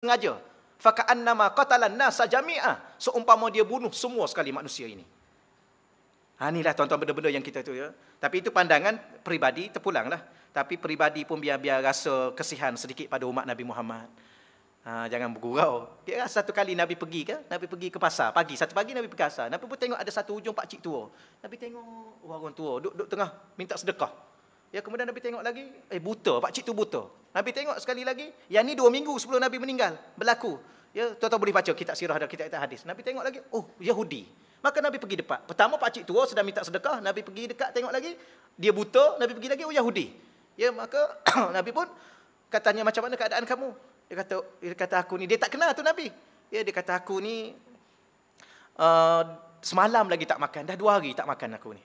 sengaja. Faka'annama qatalan nasa jami'a. Seumpama dia bunuh semua sekali manusia ini. Ha, inilah tuan-tuan benda-benda yang kita tu ya. Tapi itu pandangan peribadi terpulanglah. Tapi peribadi pun biar-biar rasa kesihan sedikit pada umat Nabi Muhammad. Ha, jangan bergurau. Kira satu kali Nabi pergi ke? Nabi pergi ke pasar. Pagi. Satu pagi Nabi pergi ke pasar. Nabi pun tengok ada satu ujung Cik tua. Nabi tengok oh, orang tua. Duduk, duduk tengah. Minta sedekah. Ya kemudian Nabi tengok lagi, eh buta, pak cik tu buta. Nabi tengok sekali lagi, yang ni dua minggu sebelum Nabi meninggal, berlaku. Ya, tuan-tuan boleh baca kitab sirah dan kitab, kitab hadis. Nabi tengok lagi, oh Yahudi. Maka Nabi pergi dekat. Pertama pak cik tua sedang minta sedekah, Nabi pergi dekat tengok lagi, dia buta, Nabi pergi lagi, oh Yahudi. Ya, maka Nabi pun katanya macam mana keadaan kamu? Dia kata, dia kata aku ni, dia tak kenal tu Nabi. Ya, dia kata aku ni, uh, semalam lagi tak makan, dah dua hari tak makan aku ni.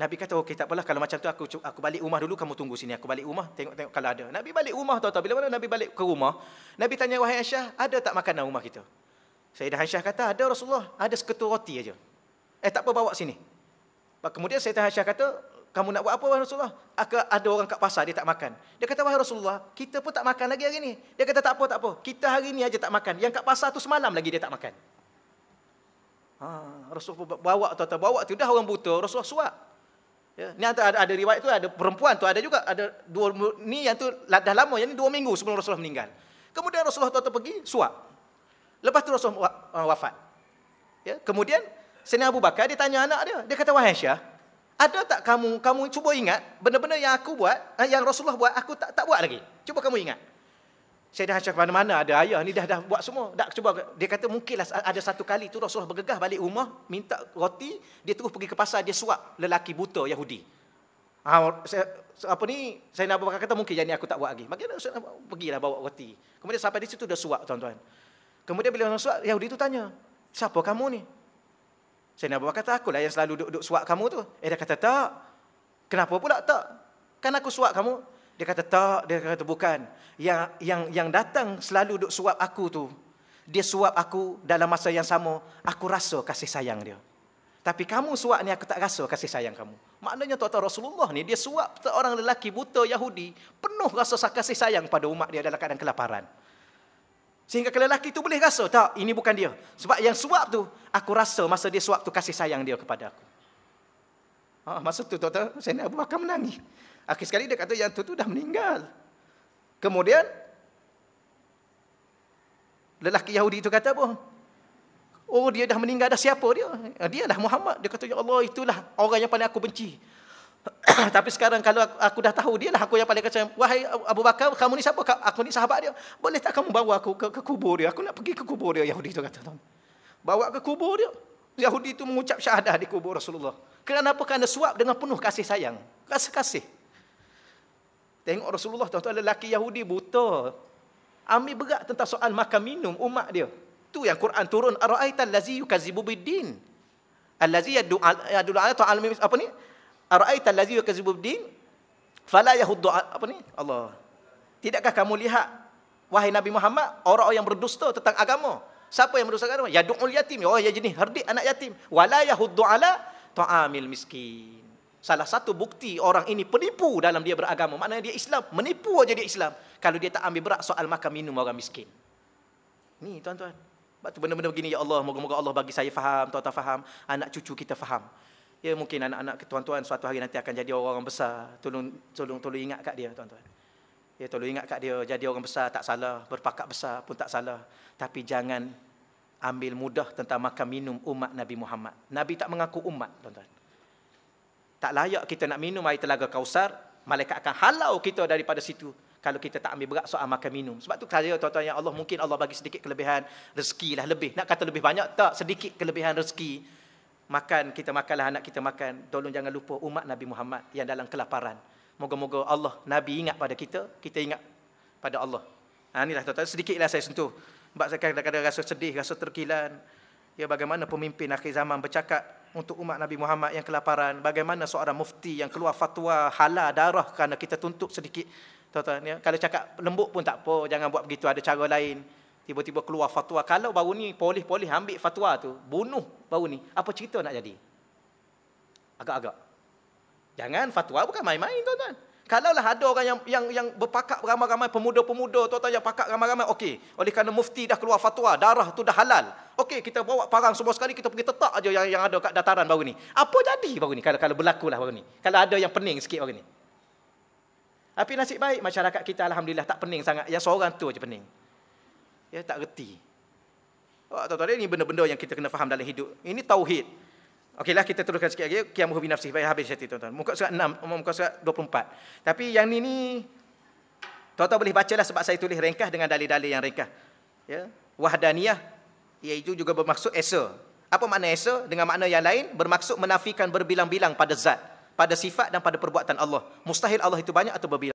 Nabi kata, oh, okey tak apalah kalau macam tu aku aku balik rumah dulu kamu tunggu sini. Aku balik rumah tengok-tengok kalau ada. Nabi balik rumah tahu-tahu bila mana Nabi balik ke rumah, Nabi tanya wahai Aisyah, ada tak makanan rumah kita? Sayyidah Aisyah kata, ada Rasulullah, ada seketul roti aja. Eh tak apa bawa sini. Kemudian Sayyidah Aisyah kata, kamu nak buat apa wahai Rasulullah? Aku ada orang kat pasar dia tak makan. Dia kata wahai Rasulullah, kita pun tak makan lagi hari ni. Dia kata tak apa tak apa. Kita hari ni aja tak makan. Yang kat pasar tu semalam lagi dia tak makan. Ha, Rasulullah bawa tu bawa tu dah orang buta. Rasulullah suap. Ya, ni ada, ada, ada riwayat tu ada perempuan tu ada juga ada dua ni yang tu dah lama yang ni dua minggu sebelum Rasulullah meninggal. Kemudian Rasulullah tu pergi suap. Lepas tu Rasulullah uh, wafat. Ya, kemudian Sayyidina Abu Bakar dia tanya anak dia, dia kata wahai Syah, ada tak kamu kamu cuba ingat benda-benda yang aku buat eh, yang Rasulullah buat aku tak tak buat lagi. Cuba kamu ingat. Saya dah cakap mana-mana ada ayah ni dah dah buat semua. Tak cuba dia kata mungkinlah ada satu kali tu Rasulullah bergegah balik rumah minta roti, dia terus pergi ke pasar dia suap lelaki buta Yahudi. Ha, saya, apa ni saya nak berkata kata mungkin jadi aku tak buat lagi. Maka saya nak pergilah bawa roti. Kemudian sampai di situ dah suap tuan-tuan. Kemudian bila orang suap Yahudi tu tanya, siapa kamu ni? Saya nak kata aku lah yang selalu duduk-duduk suap kamu tu. Eh dia kata tak. Kenapa pula tak? Kan aku suap kamu. Dia kata tak, dia kata bukan. Yang yang yang datang selalu duk suap aku tu. Dia suap aku dalam masa yang sama, aku rasa kasih sayang dia. Tapi kamu suap ni aku tak rasa kasih sayang kamu. Maknanya tuan-tuan Rasulullah ni dia suap seorang lelaki buta Yahudi penuh rasa kasih sayang pada umat dia dalam keadaan kelaparan. Sehingga lelaki tu boleh rasa tak ini bukan dia. Sebab yang suap tu aku rasa masa dia suap tu kasih sayang dia kepada aku. Ha, masa tu tuan-tuan saya nak Abu akan menangis. Akhir sekali dia kata yang tu tu dah meninggal. Kemudian lelaki Yahudi itu kata apa? Oh dia dah meninggal dah siapa dia? Ah, dia dah Muhammad. Dia kata ya Allah itulah orang yang paling aku benci. Tapi sekarang kalau aku, aku dah tahu dia lah aku yang paling kata wahai Abu Bakar kamu ni siapa? Aku ni sahabat dia. Boleh tak kamu bawa aku ke, ke kubur dia? Aku nak pergi ke kubur dia Yahudi itu kata. Bawa ke kubur dia. Yahudi itu mengucap syahadah di kubur Rasulullah. Kenapa? Kerana suap dengan penuh kasih sayang. Rasa kasih. -kasih. Tengok Rasulullah tahu-tahu lelaki Yahudi buta. Ambil berat tentang soal makan minum umat dia. Tu yang Quran turun araaita allazi yukazzibu biddin. Allazi yad'u ala ta'almi apa ni? Araaita allazi yukazzibu biddin fala yahuddu apa ni? Allah. Tidakkah kamu lihat wahai Nabi Muhammad orang, -orang yang berdusta tentang agama? Siapa yang berdusta agama? Yad'ul yatim. Ya, oh, ya jenis herdik anak yatim. Wala yahuddu ala ta'amil miskin. Salah satu bukti orang ini penipu dalam dia beragama. Maknanya dia Islam. Menipu saja dia Islam. Kalau dia tak ambil berat soal makan minum orang miskin. Ni tuan-tuan. Sebab tu benda-benda begini. Ya Allah, moga-moga Allah bagi saya faham. Tuan-tuan faham. Anak cucu kita faham. Ya mungkin anak-anak tuan-tuan suatu hari nanti akan jadi orang-orang besar. Tolong, tolong, tolong ingat kat dia tuan-tuan. Ya tolong ingat kat dia. Jadi orang besar tak salah. Berpakat besar pun tak salah. Tapi jangan ambil mudah tentang makan minum umat Nabi Muhammad. Nabi tak mengaku umat tuan-tuan tak layak kita nak minum air telaga kausar, malaikat akan halau kita daripada situ. Kalau kita tak ambil berat soal makan minum. Sebab tu saya tuan-tuan yang Allah mungkin Allah bagi sedikit kelebihan rezeki lah lebih. Nak kata lebih banyak tak, sedikit kelebihan rezeki. Makan, kita makanlah anak kita makan. Tolong jangan lupa umat Nabi Muhammad yang dalam kelaparan. Moga-moga Allah, Nabi ingat pada kita, kita ingat pada Allah. Ha, inilah tuan-tuan, sedikitlah saya sentuh. Sebab saya kadang-kadang rasa sedih, rasa terkilan ya bagaimana pemimpin akhir zaman bercakap untuk umat Nabi Muhammad yang kelaparan bagaimana seorang mufti yang keluar fatwa halal darah kerana kita tuntut sedikit tuan-tuan ya kalau cakap lembut pun tak apa jangan buat begitu ada cara lain tiba-tiba keluar fatwa kalau baru ni polis-polis ambil fatwa tu bunuh baru ni apa cerita nak jadi agak-agak jangan fatwa bukan main-main tuan-tuan Kalaulah ada orang yang yang yang berpakat ramai-ramai pemuda-pemuda tuan-tuan yang pakat ramai-ramai okey oleh kerana mufti dah keluar fatwa darah tu dah halal. Okey kita bawa parang semua sekali kita pergi tetak aja yang yang ada kat dataran baru ni. Apa jadi baru ni kalau kalau berlaku lah baru ni. Kalau ada yang pening sikit baru ni. Tapi nasib baik masyarakat kita alhamdulillah tak pening sangat. Yang seorang tu aja pening. Ya tak reti. Oh, tuan-tuan ini benda-benda yang kita kena faham dalam hidup. Ini tauhid. Okeylah kita teruskan sikit lagi. Qiyamuh bin nafsi. Muka surat 6, muka surat 24. Tapi yang ni ni, tuan-tuan boleh lah sebab saya tulis ringkas dengan dalil-dalil yang ringkas. Ya? Wahdaniyah, iaitu juga bermaksud esa. Apa makna esa? Dengan makna yang lain, bermaksud menafikan berbilang-bilang pada zat, pada sifat dan pada perbuatan Allah. Mustahil Allah itu banyak atau berbilang.